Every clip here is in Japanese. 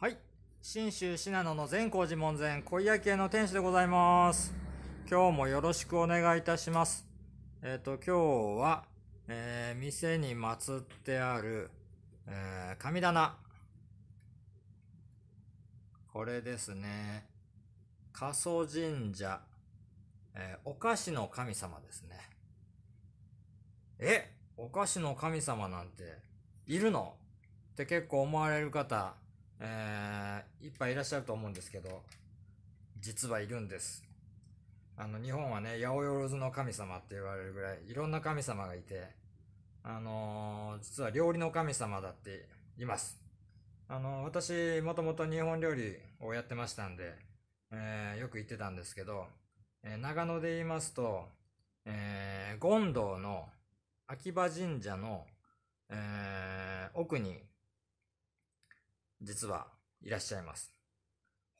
はい。信州信濃の善光寺門前、小屋家の店主でございます。今日もよろしくお願いいたします。えっ、ー、と、今日は、えー、店に祀ってある、えー、神棚。これですね。仮想神社、えお菓子の神様ですね。えお菓子の神様なんて、いるのって結構思われる方、えー、いっぱいいらっしゃると思うんですけど、実はいるんです。あの、日本はね、八百万の神様って言われるぐらい、いろんな神様がいて、あのー、実は料理の神様だっています。あのー、私、もともと日本料理をやってましたんで、えー、よく行ってたんですけど、え長野で言いますと、え権堂の秋葉神社の、え奥に実はいらっしゃいます。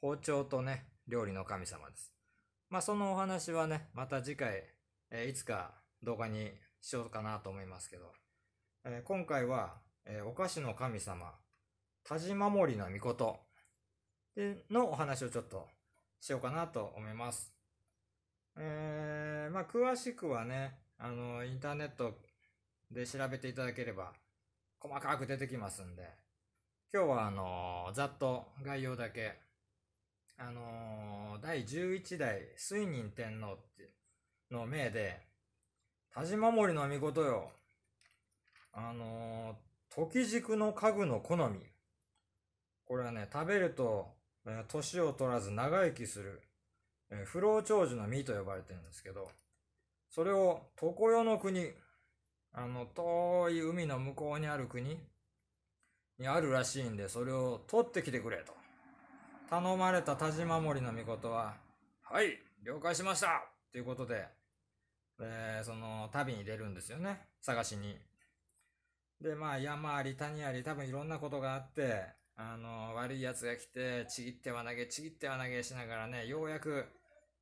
包丁とね、料理の神様です。まあ、そのお話はね、また次回、えー、いつか動画にしようかなと思いますけど、えー、今回は、えー、お菓子の神様、田島守の御事のお話をちょっとしようかなと思います。えー、まあ、詳しくはね、あの、インターネットで調べていただければ、細かく出てきますんで、今日はあのざっと概要だけ、あの第11代水仁天皇の命で、田島守の御事よ、あの時軸の家具の好み。これはね、食べると、年を取らず長生きする、不老長寿の実と呼ばれてるんですけど、それを、常世の国、あの、遠い海の向こうにある国、にあるらしいんで、それを取ってきてくれと。頼まれた田島守の御は、はい、了解しましたということで、で、その、旅に出るんですよね。探しに。で、まあ、山あり谷あり、多分いろんなことがあって、あの、悪い奴が来て、ちぎっては投げ、ちぎっては投げしながらね、ようやく、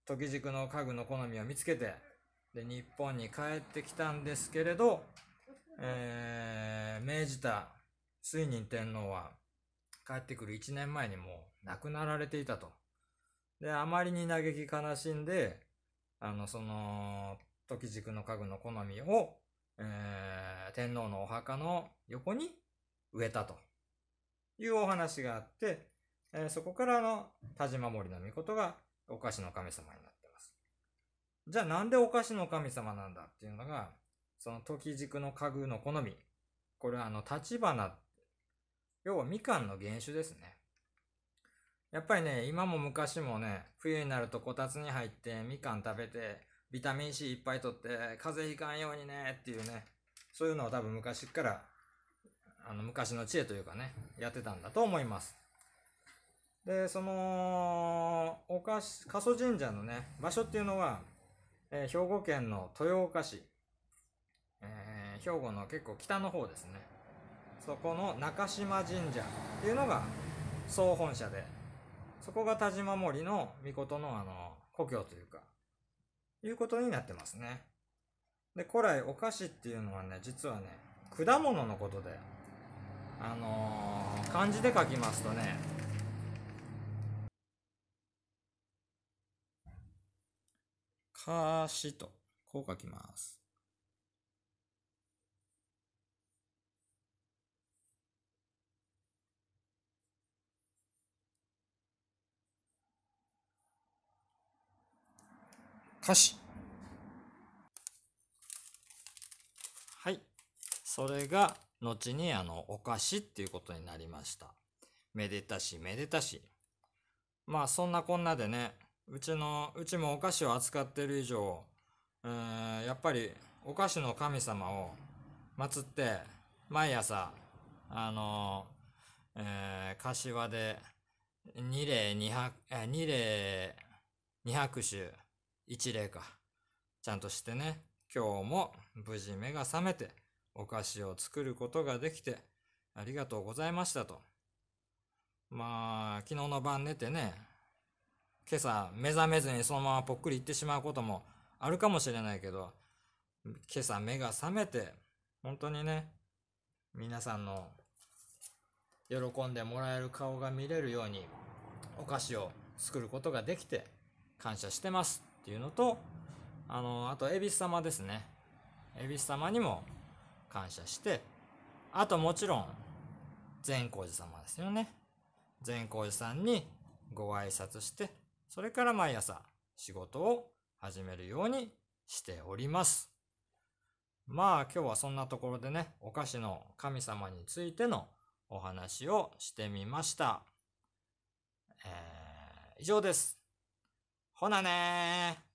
時軸の家具の好みを見つけて、で、日本に帰ってきたんですけれど、えー、命じた水仁天皇は帰ってくる1年前にもう亡くなられていたと。で、あまりに嘆き悲しんで、あの、その、時軸の家具の好みを、えー、天皇のお墓の横に植えたというお話があって、えー、そこからの田島守の御事がお菓子の神様になってます。じゃあなんでお菓子の神様なんだっていうのが、その時軸の家具の好み。これはあの、立花っ要はみかんの原種ですね。やっぱりね、今も昔もね、冬になるとこたつに入ってみかん食べて、ビタミン C いっぱいとって、風邪ひかんようにねっていうね、そういうのを多分昔から、あの昔の知恵というかね、やってたんだと思います。で、その、おかし、加疎神社のね、場所っていうのは、えー、兵庫県の豊岡市、えー、兵庫の結構北の方ですね。そこの中島神社っていうのが総本社で、そこが田島守の御事のあの、故郷というか、いうことになってますね。で、古来お菓子っていうのはね、実はね、果物のことで、あのー、漢字で書きますとね、か子」しと、こう書きます。歌詞はいそれが後にあのお菓子っていうことになりましためでたしめでたしまあそんなこんなでねうちのうちもお菓子を扱ってる以上、やっぱりお菓子の神様を祀って毎朝あのー、えー、柏で2礼200え2礼200一例か。ちゃんとしてね、今日も無事目が覚めて、お菓子を作ることができて、ありがとうございましたと。まあ、昨日の晩寝てね、今朝目覚めずにそのままぽっくり行ってしまうこともあるかもしれないけど、今朝目が覚めて、本当にね、皆さんの喜んでもらえる顔が見れるようにお菓子を作ることができて感謝してます。っていうのと、あの、あと、恵比寿様ですね。恵比寿様にも感謝して、あともちろん、善光寺様ですよね。善光寺さんにご挨拶して、それから毎朝仕事を始めるようにしております。まあ今日はそんなところでね、お菓子の神様についてのお話をしてみました。えー、以上です。ほなねー。